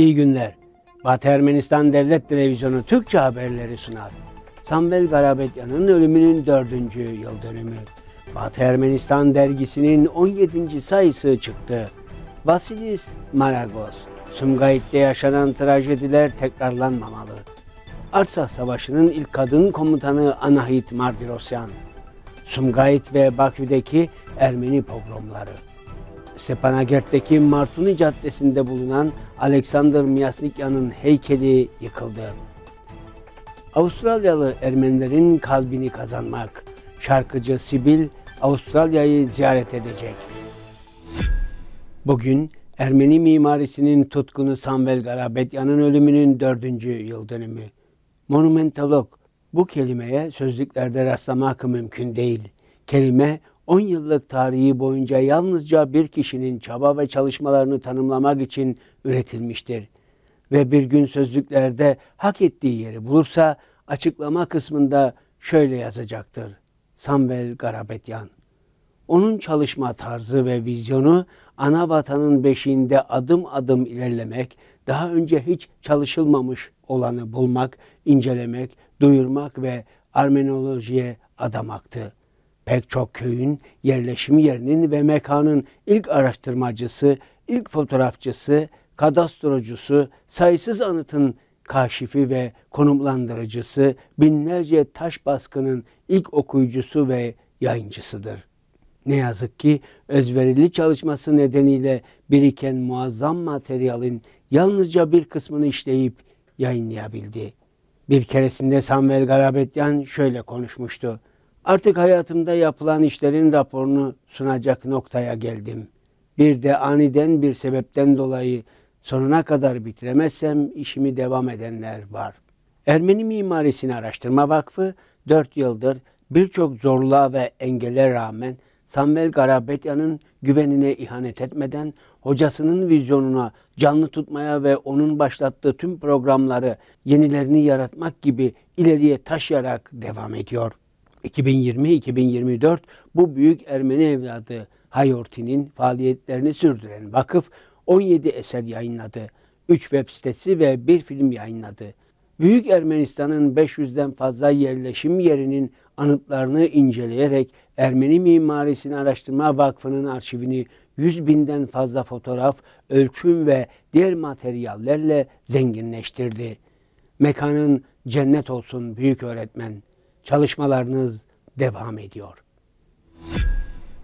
İyi günler. Batı Ermenistan Devlet Televizyonu Türkçe haberleri sunar. Samvel Garabetyan'ın ölümünün dördüncü yıl dönümü. Batı Ermenistan dergisinin 17. sayısı çıktı. Vasilis Maragos, Sumgayit'te yaşanan trajediler tekrarlanmamalı. Artsah Savaşı'nın ilk kadın komutanı Anahit Mardirosyan, Sumgayit ve Bakü'deki Ermeni pogromları. Stepanakert'teki Martuni Caddesi'nde bulunan Alexander Miasnikyan'ın heykeli yıkıldı. Avustralyalı Ermenilerin kalbini kazanmak. Şarkıcı Sibil Avustralya'yı ziyaret edecek. Bugün Ermeni mimarisinin tutkunu Samvel Garabetyan'ın ölümünün dördüncü yıl dönümü. Monumentalok bu kelimeye sözlüklerde rastlamak mümkün değil. Kelime 10 yıllık tarihi boyunca yalnızca bir kişinin çaba ve çalışmalarını tanımlamak için üretilmiştir. Ve bir gün sözlüklerde hak ettiği yeri bulursa açıklama kısmında şöyle yazacaktır. Samuel Garabetyan. Onun çalışma tarzı ve vizyonu ana vatanın beşiğinde adım adım ilerlemek, daha önce hiç çalışılmamış olanı bulmak, incelemek, duyurmak ve Armenolojiye adamaktı. Pek çok köyün yerleşim yerinin ve mekanın ilk araştırmacısı, ilk fotoğrafçısı, kadastrocusu, sayısız anıtın kaşifi ve konumlandırıcısı, binlerce taş baskının ilk okuyucusu ve yayıncısıdır. Ne yazık ki özverili çalışması nedeniyle biriken muazzam materyalin yalnızca bir kısmını işleyip yayınlayabildi. Bir keresinde Samuel Garabetyan şöyle konuşmuştu. Artık hayatımda yapılan işlerin raporunu sunacak noktaya geldim. Bir de aniden bir sebepten dolayı sonuna kadar bitiremezsem işimi devam edenler var. Ermeni Mimarisini Araştırma Vakfı 4 yıldır birçok zorluğa ve engele rağmen Samuel Garabetyan'ın güvenine ihanet etmeden hocasının vizyonuna canlı tutmaya ve onun başlattığı tüm programları yenilerini yaratmak gibi ileriye taşıyarak devam ediyor. 2020-2024 bu büyük Ermeni evladı Hayorti'nin faaliyetlerini sürdüren vakıf 17 eser yayınladı. 3 web sitesi ve 1 film yayınladı. Büyük Ermenistan'ın 500'den fazla yerleşim yerinin anıtlarını inceleyerek Ermeni Mimarisini Araştırma Vakfı'nın arşivini 100 binden fazla fotoğraf, ölçüm ve diğer materyallerle zenginleştirdi. Mekanın cennet olsun büyük öğretmen.'' çalışmalarınız devam ediyor.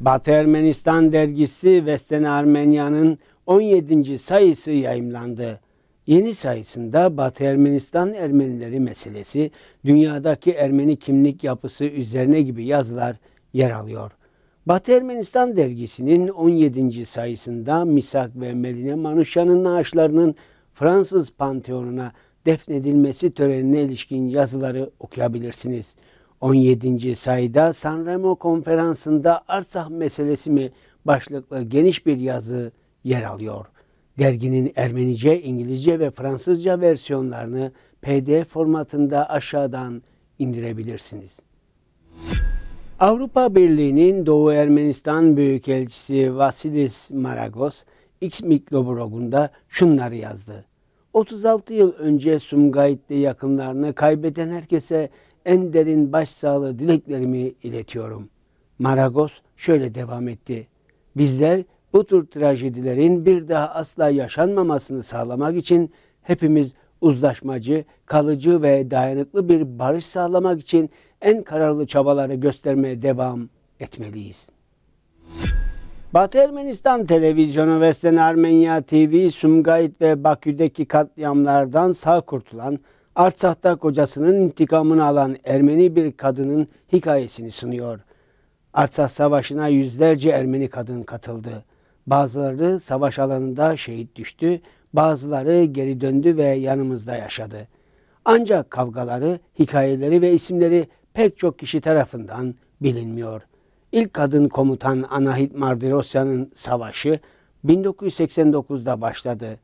Batı Ermenistan dergisi Vesten Armenya'nın 17. sayısı yayımlandı. Yeni sayısında Batı Ermenistan Ermenileri meselesi, dünyadaki Ermeni kimlik yapısı üzerine gibi yazılar yer alıyor. Batı Ermenistan dergisinin 17. sayısında Misak ve Meline Manuşan'ın naaşlarının Fransız Panteonu'na defnedilmesi törenine ilişkin yazıları okuyabilirsiniz. 17. sayıda Sanremo konferansında Artsah meselesi mi başlıklı geniş bir yazı yer alıyor. Derginin Ermenice, İngilizce ve Fransızca versiyonlarını PDF formatında aşağıdan indirebilirsiniz. Avrupa Birliği'nin Doğu Ermenistan Büyükelçisi Vasilis Maragos, X mikroblogunda şunları yazdı. 36 yıl önce Sumgayit'te yakınlarını kaybeden herkese en derin başsağlığı dileklerimi iletiyorum. Maragos şöyle devam etti. Bizler bu tür trajedilerin bir daha asla yaşanmamasını sağlamak için hepimiz uzlaşmacı, kalıcı ve dayanıklı bir barış sağlamak için en kararlı çabaları göstermeye devam etmeliyiz. Batı Ermenistan Televizyonu ve Armenya TV, Sumgayit ve Bakü'deki katliamlardan sağ kurtulan Artsah'ta kocasının intikamını alan Ermeni bir kadının hikayesini sunuyor. Artsah Savaşı'na yüzlerce Ermeni kadın katıldı. Bazıları savaş alanında şehit düştü, bazıları geri döndü ve yanımızda yaşadı. Ancak kavgaları, hikayeleri ve isimleri pek çok kişi tarafından bilinmiyor. İlk kadın komutan Anahit Mardirosya'nın savaşı 1989'da başladı.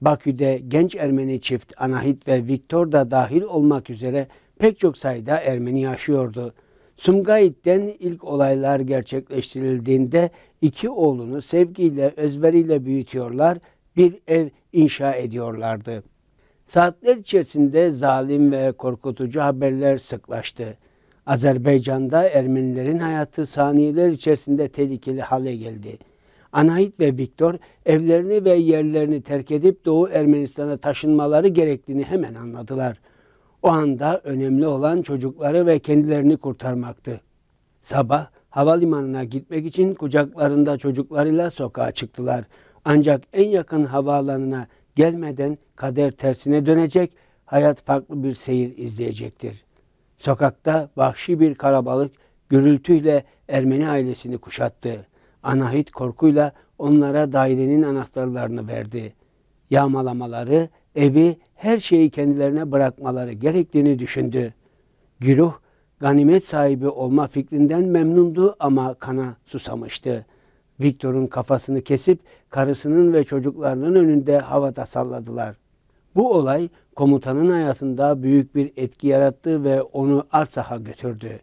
Bakü'de genç Ermeni çift Anahit ve Viktor da dahil olmak üzere pek çok sayıda Ermeni yaşıyordu. Sumgayit'ten ilk olaylar gerçekleştirildiğinde iki oğlunu sevgiyle, özveriyle büyütüyorlar, bir ev inşa ediyorlardı. Saatler içerisinde zalim ve korkutucu haberler sıklaştı. Azerbaycan'da Ermenilerin hayatı saniyeler içerisinde tehlikeli hale geldi. Anahit ve Viktor evlerini ve yerlerini terk edip Doğu Ermenistan'a taşınmaları gerektiğini hemen anladılar. O anda önemli olan çocukları ve kendilerini kurtarmaktı. Sabah havalimanına gitmek için kucaklarında çocuklarıyla sokağa çıktılar. Ancak en yakın havaalanına gelmeden kader tersine dönecek, hayat farklı bir seyir izleyecektir. Sokakta vahşi bir karabalık gürültüyle Ermeni ailesini kuşattı anahit korkuyla onlara dairenin anahtarlarını verdi. Yağmalamaları, evi, her şeyi kendilerine bırakmaları gerektiğini düşündü. Güruh, ganimet sahibi olma fikrinden memnundu ama kana susamıştı. Viktor'un kafasını kesip karısının ve çocuklarının önünde havada salladılar. Bu olay komutanın hayatında büyük bir etki yarattı ve onu Arsah'a götürdü.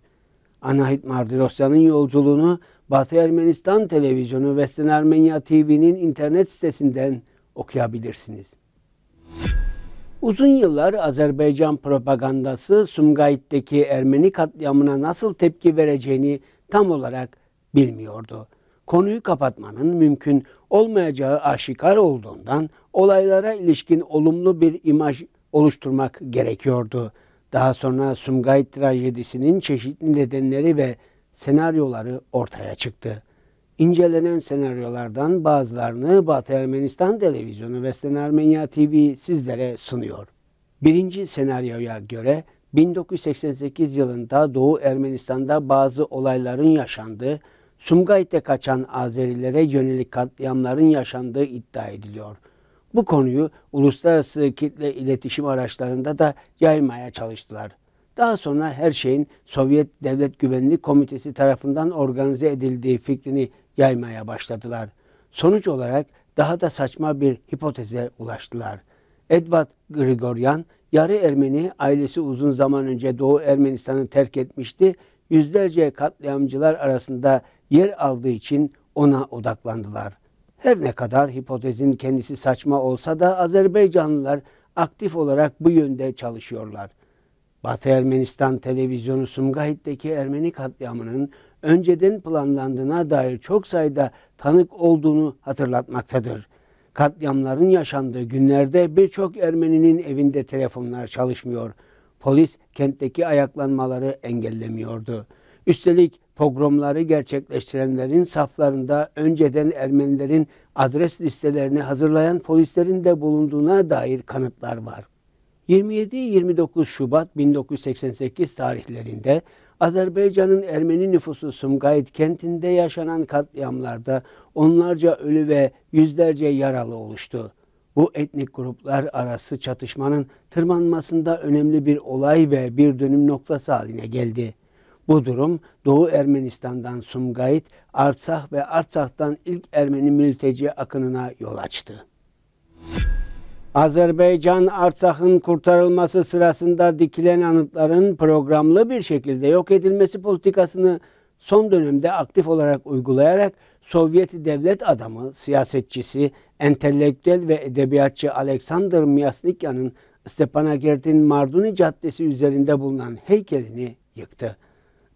Anahit Mardirosya'nın yolculuğunu Batı Ermenistan Televizyonu ve Western Armenia TV'nin internet sitesinden okuyabilirsiniz. Uzun yıllar Azerbaycan propagandası Sumgayit'teki Ermeni katliamına nasıl tepki vereceğini tam olarak bilmiyordu. Konuyu kapatmanın mümkün olmayacağı aşikar olduğundan olaylara ilişkin olumlu bir imaj oluşturmak gerekiyordu. Daha sonra Sumgayit trajedisinin çeşitli nedenleri ve senaryoları ortaya çıktı. İncelenen senaryolardan bazılarını Batı Ermenistan Televizyonu ve Sen TV sizlere sunuyor. Birinci senaryoya göre 1988 yılında Doğu Ermenistan'da bazı olayların yaşandığı, Sumgayte kaçan Azerilere yönelik katliamların yaşandığı iddia ediliyor. Bu konuyu uluslararası kitle iletişim araçlarında da yaymaya çalıştılar. Daha sonra her şeyin Sovyet Devlet Güvenlik Komitesi tarafından organize edildiği fikrini yaymaya başladılar. Sonuç olarak daha da saçma bir hipoteze ulaştılar. Edvard Grigoryan, yarı Ermeni ailesi uzun zaman önce Doğu Ermenistan'ı terk etmişti. Yüzlerce katliamcılar arasında yer aldığı için ona odaklandılar. Her ne kadar hipotezin kendisi saçma olsa da Azerbaycanlılar aktif olarak bu yönde çalışıyorlar. Batı Ermenistan televizyonu Sumgayit'teki Ermeni katliamının önceden planlandığına dair çok sayıda tanık olduğunu hatırlatmaktadır. Katliamların yaşandığı günlerde birçok Ermeninin evinde telefonlar çalışmıyor. Polis kentteki ayaklanmaları engellemiyordu. Üstelik pogromları gerçekleştirenlerin saflarında önceden Ermenilerin adres listelerini hazırlayan polislerin de bulunduğuna dair kanıtlar var. 27-29 Şubat 1988 tarihlerinde Azerbaycan'ın Ermeni nüfusu Sumgayit kentinde yaşanan katliamlarda onlarca ölü ve yüzlerce yaralı oluştu. Bu etnik gruplar arası çatışmanın tırmanmasında önemli bir olay ve bir dönüm noktası haline geldi. Bu durum Doğu Ermenistan'dan Sumgayit, Artsah ve Artsah'tan ilk Ermeni mülteci akınına yol açtı. Azerbaycan Artsak'ın kurtarılması sırasında dikilen anıtların programlı bir şekilde yok edilmesi politikasını son dönemde aktif olarak uygulayarak Sovyet devlet adamı, siyasetçisi, entelektüel ve edebiyatçı Aleksandr Miasnikyan'ın Stepanakert'in Marduni Caddesi üzerinde bulunan heykelini yıktı.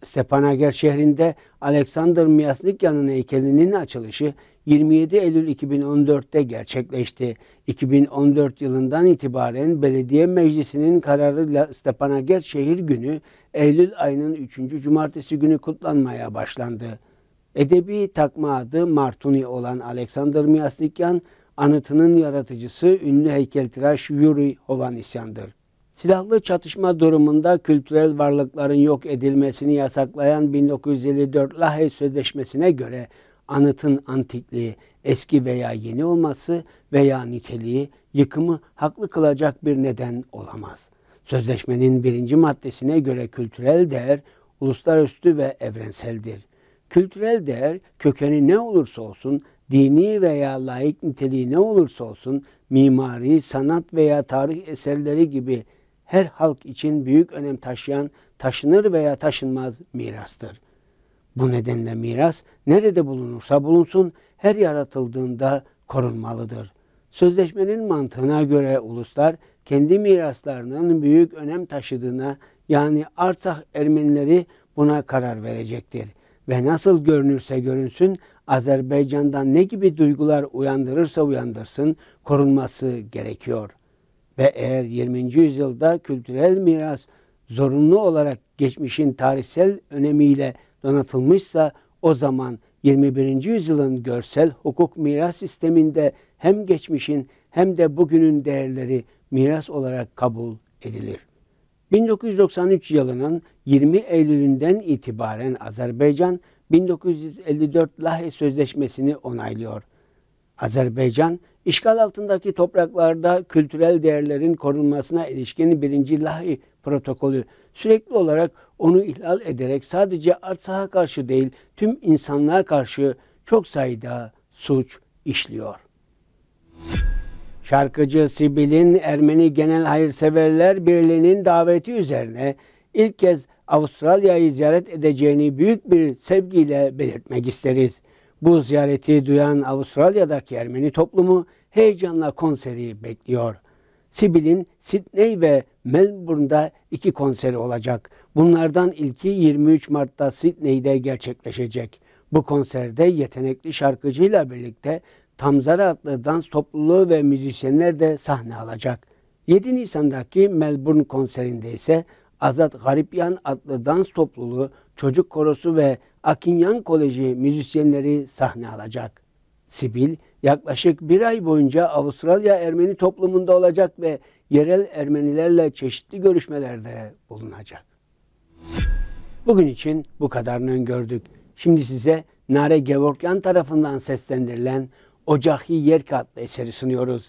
Stepanager şehrinde Alexander Miasnikyan'ın heykelinin açılışı 27 Eylül 2014'te gerçekleşti. 2014 yılından itibaren belediye meclisinin kararıyla Stepanager Şehir Günü Eylül ayının 3. cumartesi günü kutlanmaya başlandı. Edebi takma adı Martuni olan Alexander Miasnikyan anıtının yaratıcısı ünlü heykeltıraş Yuri Hovanisyan'dır. Silahlı çatışma durumunda kültürel varlıkların yok edilmesini yasaklayan 1954 Lahey Sözleşmesi'ne göre anıtın antikliği, eski veya yeni olması veya niteliği yıkımı haklı kılacak bir neden olamaz. Sözleşmenin birinci maddesine göre kültürel değer uluslararası ve evrenseldir. Kültürel değer kökeni ne olursa olsun, dini veya laik niteliği ne olursa olsun, mimari, sanat veya tarih eserleri gibi her halk için büyük önem taşıyan taşınır veya taşınmaz mirastır. Bu nedenle miras nerede bulunursa bulunsun her yaratıldığında korunmalıdır. Sözleşmenin mantığına göre uluslar kendi miraslarının büyük önem taşıdığına yani Arsak Ermenileri buna karar verecektir. Ve nasıl görünürse görünsün Azerbaycan'dan ne gibi duygular uyandırırsa uyandırsın korunması gerekiyor.'' Ve eğer 20. yüzyılda kültürel miras zorunlu olarak geçmişin tarihsel önemiyle donatılmışsa o zaman 21. yüzyılın görsel hukuk miras sisteminde hem geçmişin hem de bugünün değerleri miras olarak kabul edilir. 1993 yılının 20 Eylül'ünden itibaren Azerbaycan 1954 Lahey Sözleşmesi'ni onaylıyor. Azerbaycan İşgal altındaki topraklarda kültürel değerlerin korunmasına ilişkin birinci Lahey protokolü sürekli olarak onu ihlal ederek sadece artsaha karşı değil tüm insanlığa karşı çok sayıda suç işliyor. Şarkıcı Sibil'in Ermeni Genel Hayırseverler Birliği'nin daveti üzerine ilk kez Avustralya'yı ziyaret edeceğini büyük bir sevgiyle belirtmek isteriz. Bu ziyareti duyan Avustralya'daki Ermeni toplumu heyecanla konseri bekliyor. Sibil'in Sydney ve Melbourne'da iki konseri olacak. Bunlardan ilki 23 Mart'ta Sydney'de gerçekleşecek. Bu konserde yetenekli şarkıcıyla birlikte Tamzara adlı dans topluluğu ve müzisyenler de sahne alacak. 7 Nisan'daki Melbourne konserinde ise Azat Garipyan adlı dans topluluğu, çocuk korosu ve Akinyan Koleji müzisyenleri sahne alacak. Sibil yaklaşık bir ay boyunca Avustralya Ermeni toplumunda olacak ve yerel Ermenilerle çeşitli görüşmelerde bulunacak. Bugün için bu kadarını öngördük. Şimdi size Nare Gevorkyan tarafından seslendirilen Ocahi Yerka adlı eseri sunuyoruz.